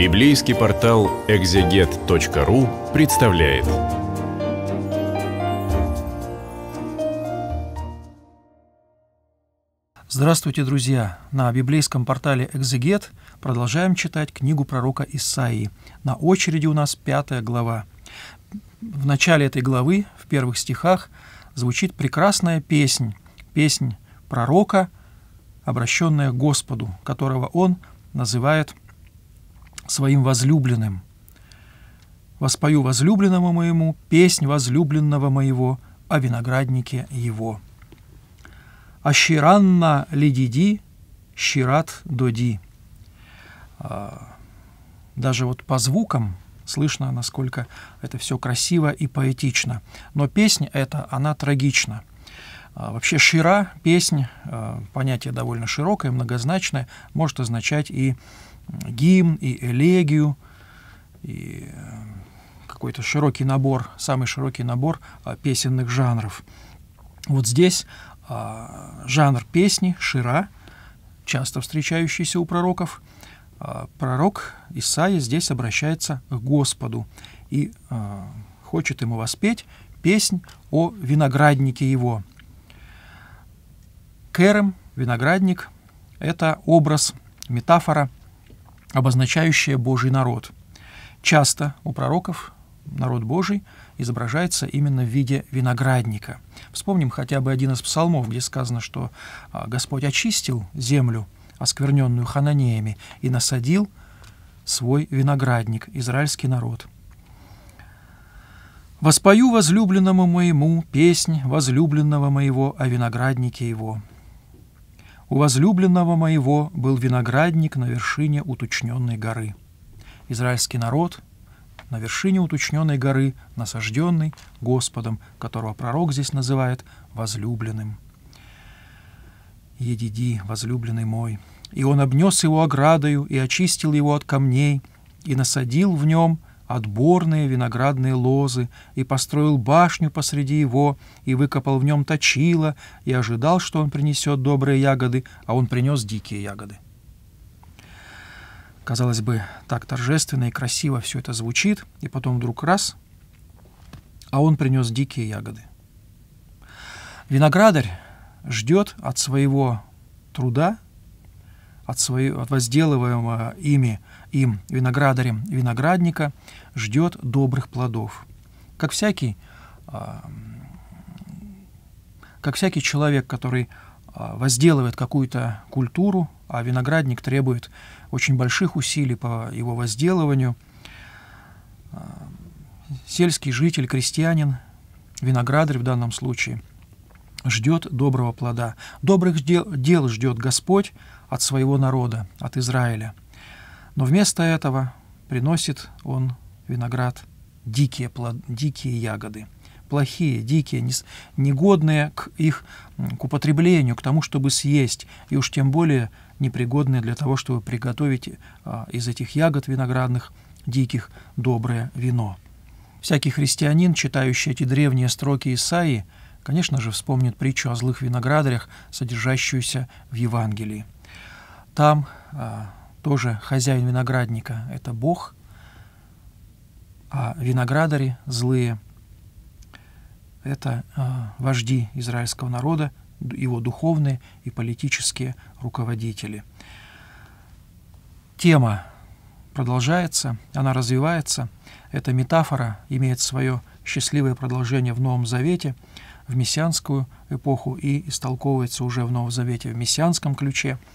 Библейский портал экзегет.ру представляет. Здравствуйте, друзья! На библейском портале «Экзегет» продолжаем читать книгу пророка Исаии. На очереди у нас пятая глава. В начале этой главы, в первых стихах, звучит прекрасная песнь, песнь пророка, обращенная к Господу, которого он называет своим возлюбленным. Воспою возлюбленному моему песнь возлюбленного моего о винограднике его. Ащиранна лидиди, щират доди. А, даже вот по звукам слышно, насколько это все красиво и поэтично. Но песнь эта, она трагична. А, вообще шира, песнь, а, понятие довольно широкое, многозначное, может означать и гимн, и элегию, и э, какой-то широкий набор, самый широкий набор а, песенных жанров. Вот здесь а, жанр песни, шира, часто встречающийся у пророков. А, пророк Исаия здесь обращается к Господу и хочет ему воспеть песнь о винограднике его. Керем, виноградник, это образ, метафора – обозначающее Божий народ. Часто у пророков народ Божий изображается именно в виде виноградника. Вспомним хотя бы один из псалмов, где сказано, что а, Господь очистил землю, оскверненную хананеями, и насадил свой виноградник, израильский народ. «Воспою возлюбленному моему песнь возлюбленного моего о винограднике его. У возлюбленного моего был виноградник на вершине уточненной горы. Израильский народ на вершине уточненной горы, насажденный Господом, которого пророк здесь называет возлюбленным. Едиди, возлюбленный мой, и он обнес его оградою, и очистил его от камней, и насадил в нем — отборные виноградные лозы, и построил башню посреди его, и выкопал в нем точило, и ожидал, что он принесет добрые ягоды, а он принес дикие ягоды. Казалось бы, так торжественно и красиво все это звучит, и потом вдруг раз, а он принес дикие ягоды. Виноградарь ждет от своего труда, от, своего, от возделываемого ими и виноградарем виноградника ждет добрых плодов. Как всякий, а, как всякий человек, который а, возделывает какую-то культуру, а виноградник требует очень больших усилий по его возделыванию, а, сельский житель, крестьянин, виноградарь в данном случае, ждет доброго плода. Добрых дел ждет Господь от своего народа, от Израиля – но вместо этого приносит он виноград дикие, плод, дикие ягоды, плохие, дикие, не, негодные к их к употреблению, к тому, чтобы съесть, и уж тем более непригодные для того, чтобы приготовить а, из этих ягод виноградных диких доброе вино. Всякий христианин, читающий эти древние строки Исаии, конечно же, вспомнит притчу о злых виноградарях, содержащуюся в Евангелии. Там а, тоже хозяин виноградника — это Бог, а виноградари злые — это э, вожди израильского народа, его духовные и политические руководители. Тема продолжается, она развивается. Эта метафора имеет свое счастливое продолжение в Новом Завете, в мессианскую эпоху и истолковывается уже в Новом Завете в мессианском ключе —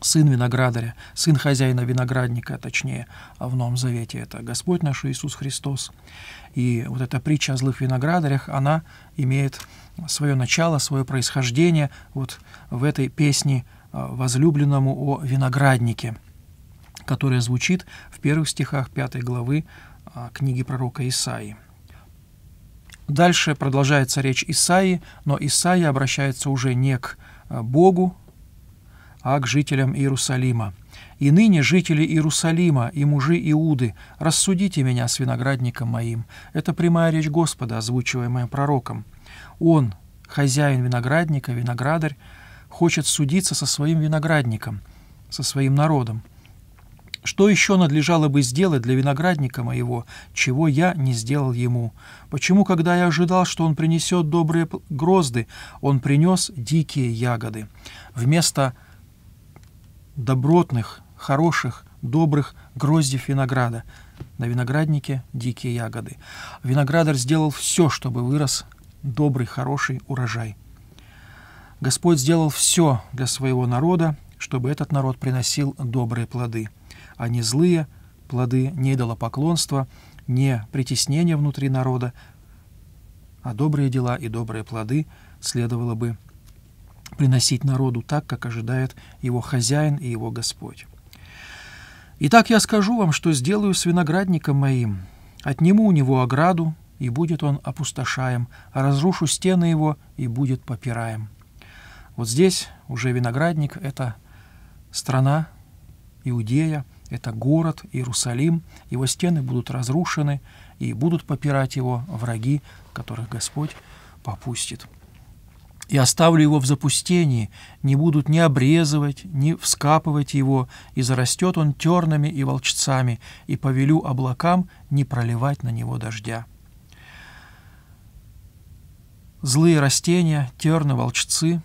сын виноградаря, сын хозяина виноградника, а точнее, в Новом Завете это Господь наш Иисус Христос. И вот эта притча о злых виноградарях, она имеет свое начало, свое происхождение вот в этой песне а, возлюбленному о винограднике, которая звучит в первых стихах пятой главы а, книги пророка Исаии. Дальше продолжается речь Исаии, но Исаия обращается уже не к Богу, а к жителям Иерусалима. И ныне, жители Иерусалима и мужи Иуды, рассудите меня с виноградником моим». Это прямая речь Господа, озвучиваемая пророком. Он, хозяин виноградника, виноградарь, хочет судиться со своим виноградником, со своим народом. Что еще надлежало бы сделать для виноградника моего, чего я не сделал ему? Почему, когда я ожидал, что он принесет добрые грозды, он принес дикие ягоды? Вместо добротных, хороших, добрых гроздев винограда. На винограднике дикие ягоды. Виноградарь сделал все, чтобы вырос добрый, хороший урожай. Господь сделал все для своего народа, чтобы этот народ приносил добрые плоды, а не злые плоды, не идолопоклонства, не притеснения внутри народа, а добрые дела и добрые плоды следовало бы приносить народу так, как ожидает его хозяин и его Господь. Итак, я скажу вам, что сделаю с виноградником моим. Отниму у него ограду, и будет он опустошаем, а разрушу стены его, и будет попираем. Вот здесь уже виноградник — это страна Иудея, это город Иерусалим, его стены будут разрушены, и будут попирать его враги, которых Господь попустит и оставлю его в запустении, не будут ни обрезывать, ни вскапывать его, и зарастет он тернами и волчцами, и повелю облакам не проливать на него дождя. Злые растения, терны, волчцы,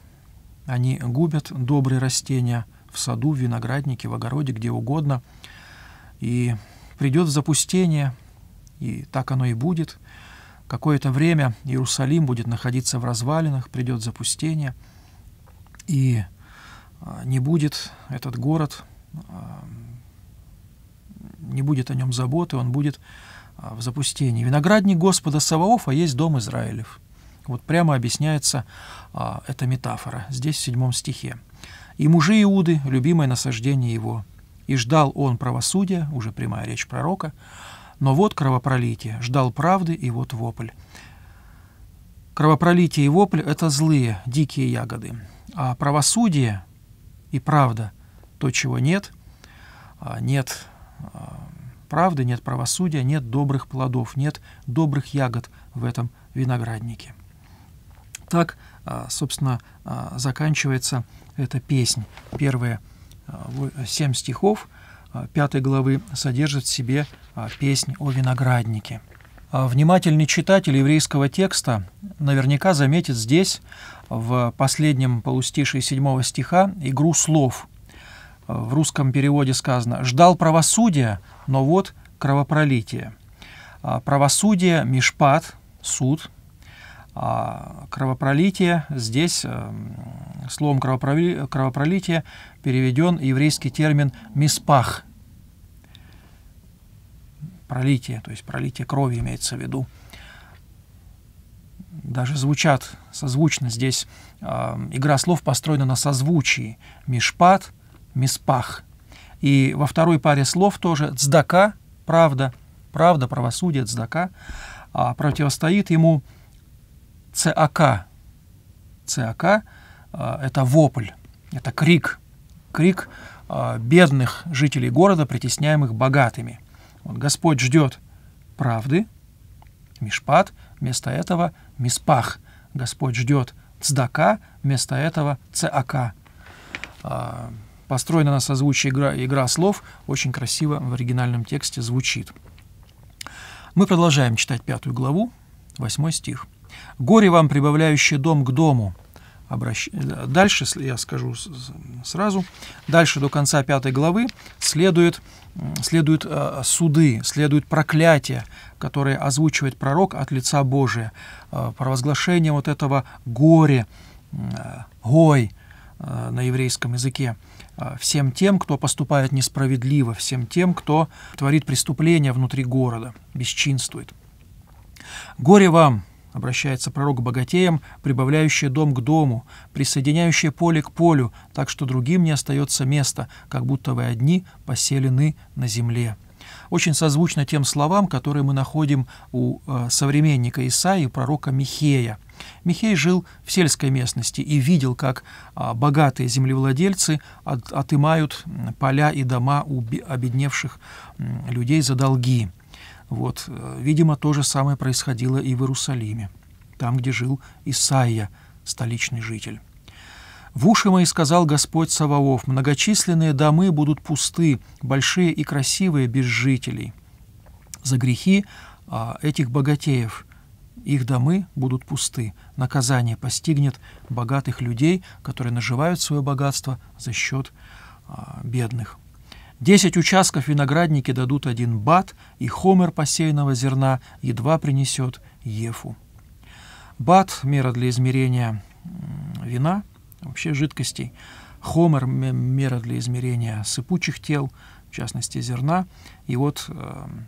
они губят добрые растения в саду, в винограднике, в огороде, где угодно, и придет в запустение, и так оно и будет, Какое-то время Иерусалим будет находиться в развалинах, придет запустение, и а, не будет этот город, а, не будет о нем заботы, он будет а, в запустении. Виноградник Господа Саваофа есть дом Израилев. Вот прямо объясняется эта метафора здесь, в седьмом стихе. «И мужи Иуды, любимое насаждение его, и ждал он правосудия», уже прямая речь пророка, но вот кровопролитие, ждал правды и вот вопль. Кровопролитие и вопль — это злые, дикие ягоды. А правосудие и правда — то, чего нет. А нет а, правды, нет правосудия, нет добрых плодов, нет добрых ягод в этом винограднике. Так, а, собственно, заканчивается эта песня Первые семь стихов — Э, пятой главы содержит в себе э, песнь о винограднике. А внимательный читатель еврейского текста наверняка заметит здесь, в последнем полустише седьмого стиха, игру слов. Э, в русском переводе сказано «ждал правосудия, но вот кровопролитие». А правосудие, мишпат, суд – а, кровопролитие. Здесь э, словом кровопролитие переведен еврейский термин «миспах». Пролитие, то есть пролитие крови имеется в виду. Даже звучат созвучно здесь. Э, игра слов построена на созвучии. Мишпат, миспах. И во второй паре слов тоже «цдака», «правда», «правда», «правосудие», «цдака» а противостоит ему ЦАК. ЦАК э, – это вопль, это крик. Крик э, бедных жителей города, притесняемых богатыми. Вот Господь ждет правды, мишпат, вместо этого миспах. Господь ждет цдака, вместо этого ЦАК. Э, построена на созвучие игра, игра слов, очень красиво в оригинальном тексте звучит. Мы продолжаем читать пятую главу, восьмой стих. Горе вам, прибавляющее дом к дому. Обращ... Дальше, я скажу сразу, дальше до конца пятой главы следует, следуют э, суды, следуют проклятия, которые озвучивает пророк от лица Божия. Э, провозглашение вот этого горе, э, гой на еврейском языке всем тем, кто поступает несправедливо, всем тем, кто творит преступления внутри города, бесчинствует. «Горе вам, обращается пророк к богатеям, прибавляющие дом к дому, присоединяющие поле к полю, так что другим не остается места, как будто вы одни поселены на земле. Очень созвучно тем словам, которые мы находим у э, современника Исаии, пророка Михея. Михей жил в сельской местности и видел, как а, богатые землевладельцы отымают поля и дома у обедневших людей за долги. Вот, э, видимо, то же самое происходило и в Иерусалиме, там, где жил Исаия, столичный житель. «В уши мои сказал Господь Саваоф, многочисленные домы будут пусты, большие и красивые без жителей. За грехи а, этих богатеев их домы будут пусты, наказание постигнет богатых людей, которые наживают свое богатство за счет а, бедных». Десять участков виноградники дадут один бат, и хомер посеянного зерна едва принесет ефу. Бат – мера для измерения вина, вообще жидкостей. Хомер – мера для измерения сыпучих тел, в частности зерна. И вот эм,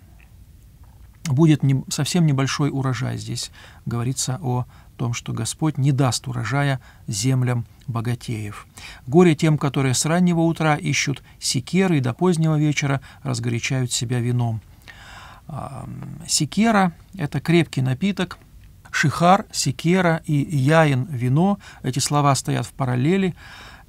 будет не, совсем небольшой урожай. Здесь говорится о том, что Господь не даст урожая землям богатеев. Горе тем, которые с раннего утра ищут секеры и до позднего вечера разгорячают себя вином. А, секера – это крепкий напиток, шихар, секера и яин – вино. Эти слова стоят в параллели,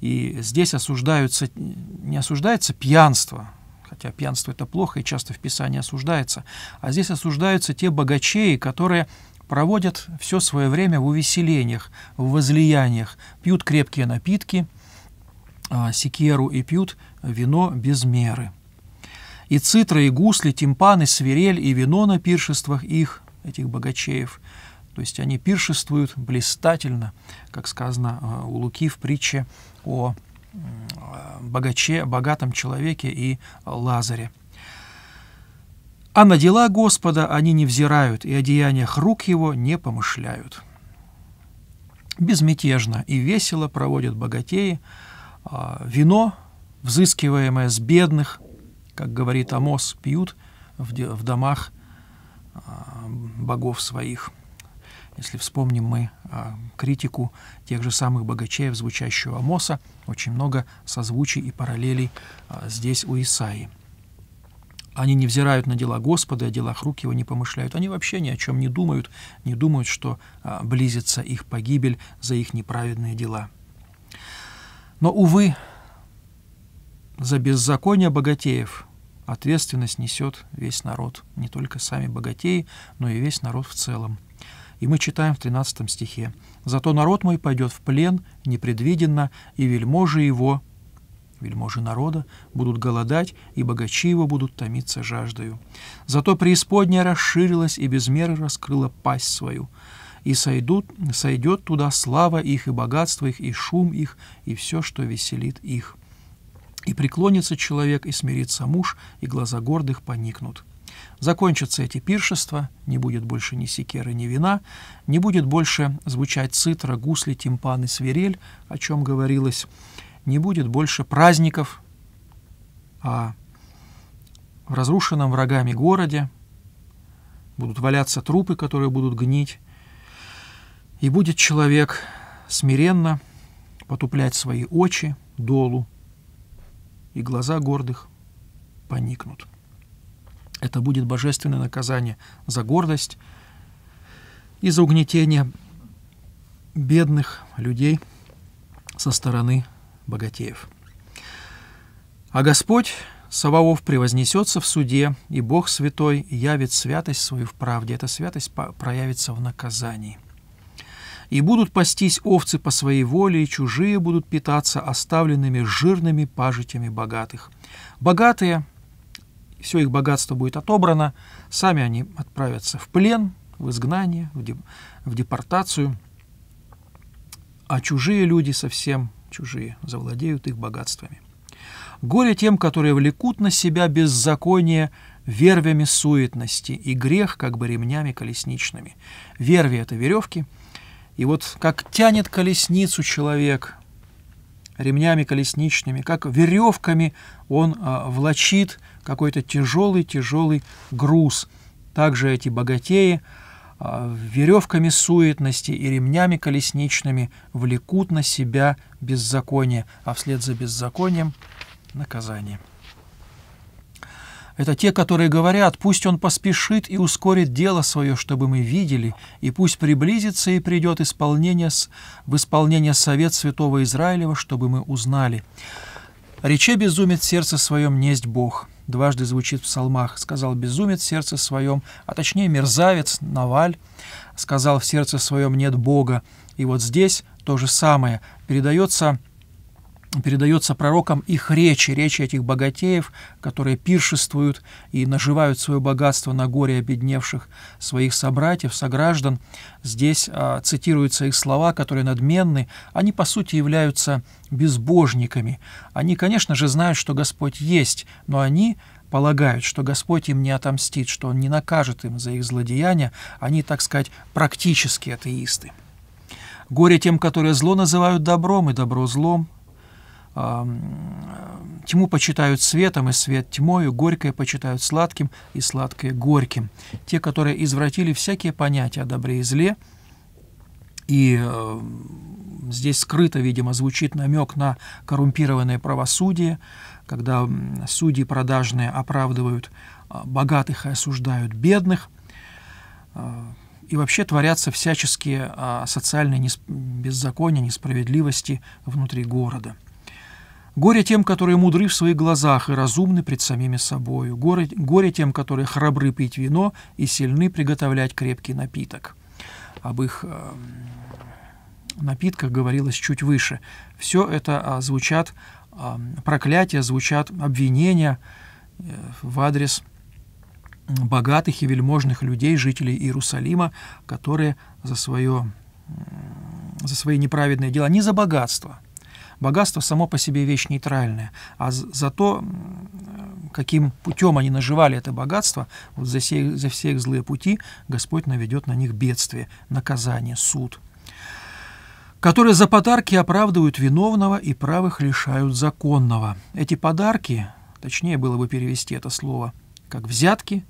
и здесь осуждаются, не осуждается пьянство, хотя пьянство это плохо и часто в Писании осуждается, а здесь осуждаются те богачеи, которые проводят все свое время в увеселениях, в возлияниях, пьют крепкие напитки, а, секеру и пьют вино без меры. И цитры и гусли, тимпаны, свирель, и вино на пиршествах их, этих богачеев. То есть они пиршествуют блистательно, как сказано а, у Луки в притче о богаче, богатом человеке и Лазаре. А на дела Господа они не взирают, и о деяниях рук его не помышляют. Безмятежно и весело проводят богатеи а, вино, взыскиваемое с бедных, как говорит Амос, пьют в домах а, богов своих. Если вспомним мы а, критику тех же самых богачеев, звучащего Амоса, очень много созвучий и параллелей а, здесь у Исаи. Они не взирают на дела Господа, о делах рук его не помышляют. Они вообще ни о чем не думают, не думают, что а, близится их погибель за их неправедные дела. Но, увы, за беззаконие богатеев ответственность несет весь народ, не только сами богатеи, но и весь народ в целом. И мы читаем в 13 стихе. «Зато народ мой пойдет в плен непредвиденно, и вельможи его, вельможи народа, будут голодать, и богачи его будут томиться жаждою. Зато преисподняя расширилась и без меры раскрыла пасть свою. И сойдут, сойдет туда слава их, и богатство их, и шум их, и все, что веселит их». И преклонится человек, и смирится муж, и глаза гордых поникнут. Закончатся эти пиршества, не будет больше ни секеры, ни вина, не будет больше звучать цитра, гусли, тимпаны, свирель, о чем говорилось, не будет больше праздников, а в разрушенном врагами городе будут валяться трупы, которые будут гнить, и будет человек смиренно потуплять свои очи долу, и глаза гордых поникнут. Это будет божественное наказание за гордость и за угнетение бедных людей со стороны богатеев. А Господь Саваоф превознесется в суде, и Бог Святой явит святость свою в правде. Эта святость проявится в наказании. И будут пастись овцы по своей воле, и чужие будут питаться оставленными жирными пажитями богатых. Богатые все их богатство будет отобрано, сами они отправятся в плен, в изгнание, в, деп в депортацию, а чужие люди совсем чужие завладеют их богатствами. Горе тем, которые влекут на себя беззаконие вервями суетности и грех как бы ремнями колесничными. Верви — это веревки, и вот как тянет колесницу человек ремнями колесничными, как веревками он а, влачит какой-то тяжелый-тяжелый груз. Также эти богатеи а, веревками суетности и ремнями колесничными влекут на себя беззаконие, а вслед за беззаконием — наказание. Это те, которые говорят, пусть он поспешит и ускорит дело свое, чтобы мы видели, и пусть приблизится и придет исполнение, в исполнение совет святого Израилева, чтобы мы узнали. Рече безумит сердце своем несть Бог дважды звучит в псалмах. «Сказал безумец в сердце своем, а точнее мерзавец, Наваль, сказал в сердце своем нет Бога». И вот здесь то же самое. Передается передается пророкам их речи, речи этих богатеев, которые пиршествуют и наживают свое богатство на горе обедневших своих собратьев, сограждан. Здесь а, цитируются их слова, которые надменны. Они, по сути, являются безбожниками. Они, конечно же, знают, что Господь есть, но они полагают, что Господь им не отомстит, что Он не накажет им за их злодеяния. Они, так сказать, практически атеисты. Горе тем, которые зло называют добром, и добро злом, Тьму почитают светом, и свет тьмою, горькое почитают сладким, и сладкое горьким. Те, которые извратили всякие понятия о добре и зле, и э, здесь скрыто, видимо, звучит намек на коррумпированное правосудие, когда судьи продажные оправдывают а, богатых и осуждают бедных. А, и вообще творятся всяческие а, социальные беззакония, несправедливости внутри города – Горе тем, которые мудры в своих глазах и разумны пред самими собою. Горе, горе тем, которые храбры пить вино и сильны приготовлять крепкий напиток. Об их э, напитках говорилось чуть выше. Все это э, звучат э, проклятия, звучат обвинения э, в адрес богатых и вельможных людей, жителей Иерусалима, которые за, свое, за свои неправедные дела, не за богатство – Богатство само по себе вещь нейтральная, а за то, каким путем они наживали это богатство, вот за, все, за все их злые пути Господь наведет на них бедствие, наказание, суд, которые за подарки оправдывают виновного и правых лишают законного. Эти подарки, точнее было бы перевести это слово, как взятки,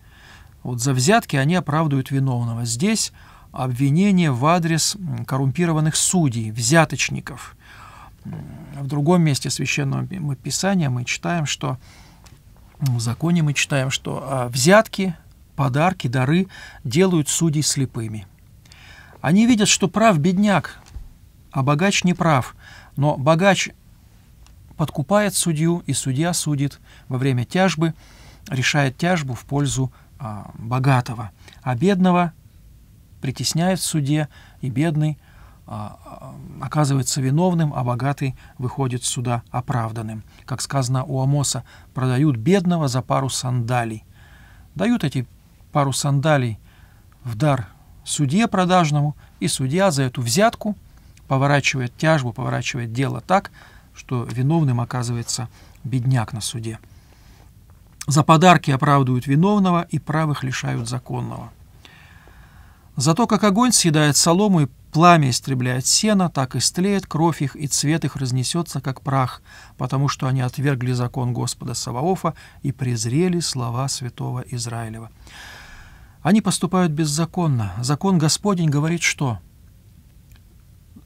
вот за взятки они оправдывают виновного. Здесь обвинение в адрес коррумпированных судей, взяточников – в другом месте Священного Писания мы читаем, что ну, в законе мы читаем, что а, взятки, подарки, дары делают судей слепыми. Они видят, что прав бедняк, а богач не прав. Но богач подкупает судью, и судья судит во время тяжбы, решает тяжбу в пользу а, богатого. А бедного притесняет в суде, и бедный а, а, оказывается виновным, а богатый выходит сюда оправданным. Как сказано у Амоса, продают бедного за пару сандалий. Дают эти пару сандалий в дар судье продажному, и судья за эту взятку поворачивает тяжбу, поворачивает дело так, что виновным оказывается бедняк на суде. За подарки оправдывают виновного и правых лишают законного. За то, как огонь съедает солому и Пламя истребляет сено, так и стлеет кровь их, и цвет их разнесется, как прах, потому что они отвергли закон Господа Саваофа и презрели слова святого Израилева. Они поступают беззаконно. Закон Господень говорит что?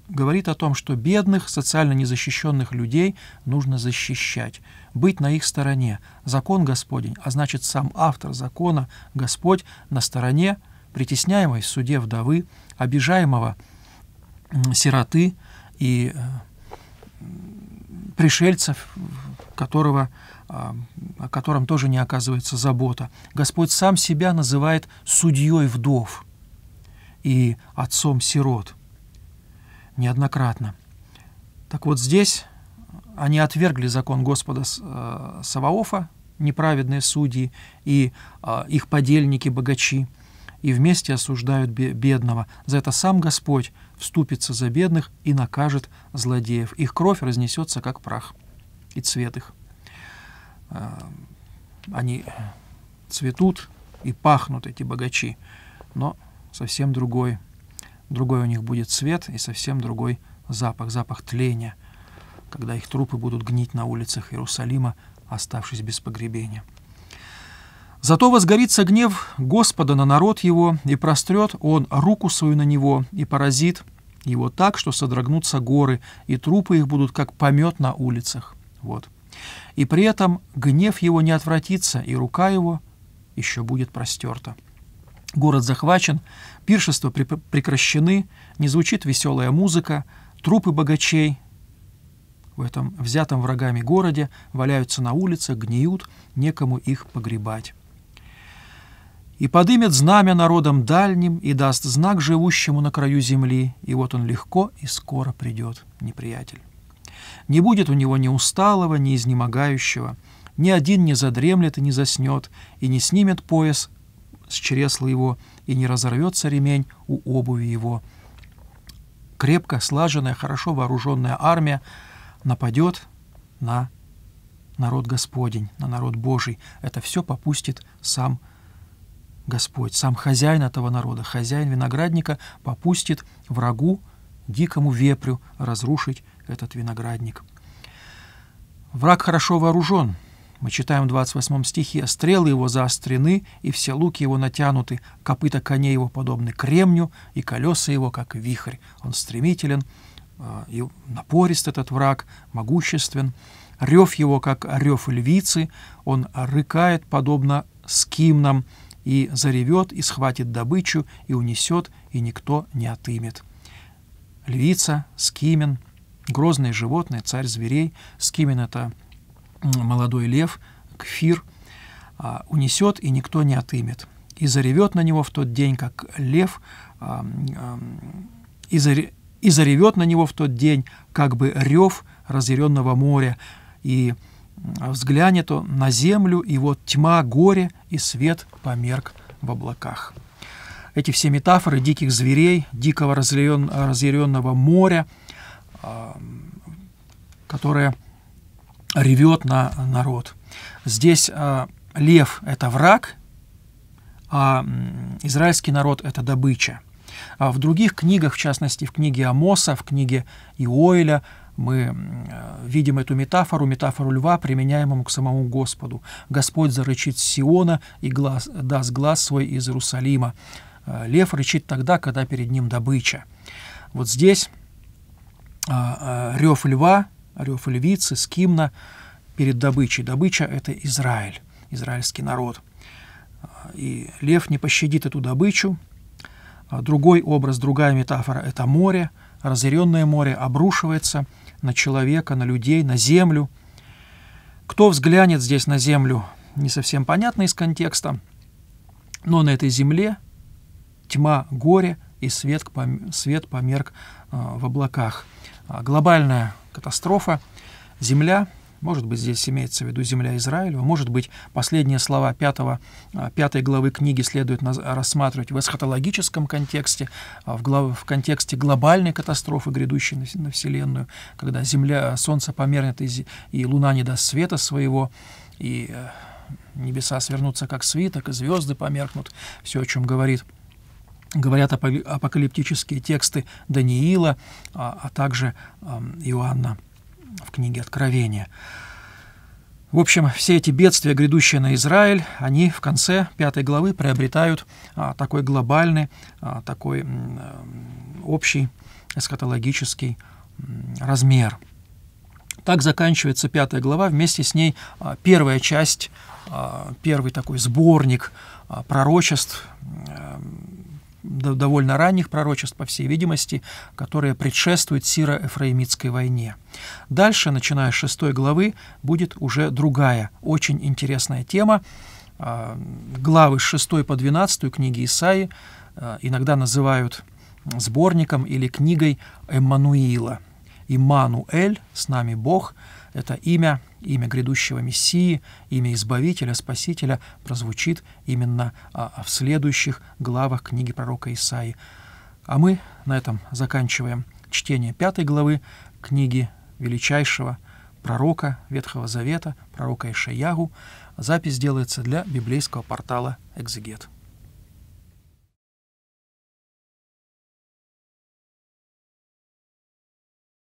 Говорит о том, что бедных, социально незащищенных людей нужно защищать, быть на их стороне. Закон Господень, а значит сам автор закона, Господь, на стороне притесняемой в суде вдовы, обижаемого – сироты и э, пришельцев, которого, а, о котором тоже не оказывается забота. Господь сам себя называет судьей вдов и отцом сирот неоднократно. Так вот здесь они отвергли закон Господа э, Саваофа, неправедные судьи и а, их подельники-богачи – и вместе осуждают бедного. За это сам Господь вступится за бедных и накажет злодеев. Их кровь разнесется, как прах, и цвет их. А, они цветут и пахнут, эти богачи, но совсем другой. Другой у них будет цвет и совсем другой запах, запах тления, когда их трупы будут гнить на улицах Иерусалима, оставшись без погребения. Зато возгорится гнев Господа на народ его, и прострет он руку свою на него, и поразит его так, что содрогнутся горы, и трупы их будут как помет на улицах». Вот. И при этом гнев его не отвратится, и рука его еще будет простерта. Город захвачен, пиршества прекращены, не звучит веселая музыка, трупы богачей в этом взятом врагами городе валяются на улице, гниют, некому их погребать и подымет знамя народом дальним и даст знак живущему на краю земли, и вот он легко и скоро придет, неприятель. Не будет у него ни усталого, ни изнемогающего, ни один не задремлет и не заснет, и не снимет пояс с чресла его, и не разорвется ремень у обуви его. Крепко слаженная, хорошо вооруженная армия нападет на народ Господень, на народ Божий. Это все попустит сам Господь, сам хозяин этого народа, хозяин виноградника, попустит врагу, дикому вепрю, разрушить этот виноградник. Враг хорошо вооружен. Мы читаем в 28 стихе «Стрелы его заострены, и все луки его натянуты, копыта коней его подобны кремню, и колеса его, как вихрь». Он стремителен, э, и напорист этот враг, могуществен. Рев его, как рев львицы, он рыкает, подобно скимнам, и заревет, и схватит добычу, и унесет, и никто не отымет. Львица, скимен, грозное животное царь зверей, скимен — это молодой лев, кфир, а, унесет, и никто не отымет. И заревет на него в тот день, как лев, а, и, и заревет на него в тот день, как бы рев разъяренного моря, и а взглянет он на землю, и вот тьма, горе и свет померк в облаках. Эти все метафоры диких зверей, дикого разъярен, разъяренного моря, а, которое ревет на народ. Здесь а, лев – это враг, а израильский народ – это добыча. В других книгах, в частности, в книге Амоса, в книге Иоиля – мы видим эту метафору, метафору льва, применяемому к самому Господу. Господь зарычит Сиона и глаз, даст глаз свой из Иерусалима. Э, лев рычит тогда, когда перед ним добыча. Вот здесь а, а, рев льва, рев львицы, скимна перед добычей. Добыча — это Израиль, израильский народ. И лев не пощадит эту добычу. А, другой образ, другая метафора — это море. Разъяренное море обрушивается — на человека, на людей, на землю. Кто взглянет здесь на землю, не совсем понятно из контекста, но на этой земле тьма горе и свет, свет померк а, в облаках. А, глобальная катастрофа. Земля может быть, здесь имеется в виду земля Израилева. Может быть, последние слова пятого, а, пятой главы книги следует рассматривать в эсхатологическом контексте, а, в, глав, в контексте глобальной катастрофы, грядущей на, на Вселенную, когда земля, а, солнце помернет и, и луна не даст света своего, и э, небеса свернутся как свиток, и звезды померкнут. Все, о чем говорит говорят апокалиптические тексты Даниила, а, а также э, Иоанна в книге Откровения. В общем, все эти бедствия, грядущие на Израиль, они в конце пятой главы приобретают а, такой глобальный, а, такой а, общий эскатологический размер. Так заканчивается пятая глава, вместе с ней а, первая часть, а, первый такой сборник а, пророчеств довольно ранних пророчеств, по всей видимости, которые предшествуют Сиро-Эфраимитской войне. Дальше, начиная с шестой главы, будет уже другая, очень интересная тема. А, главы с 6 по 12 книги Исаи а, иногда называют сборником или книгой Эммануила. Иммануэль, с нами Бог, это имя имя грядущего Мессии, имя Избавителя, Спасителя прозвучит именно а, а в следующих главах книги пророка Исаи. А мы на этом заканчиваем чтение пятой главы книги величайшего пророка Ветхого Завета, пророка Ишаягу. Запись делается для библейского портала «Экзегет».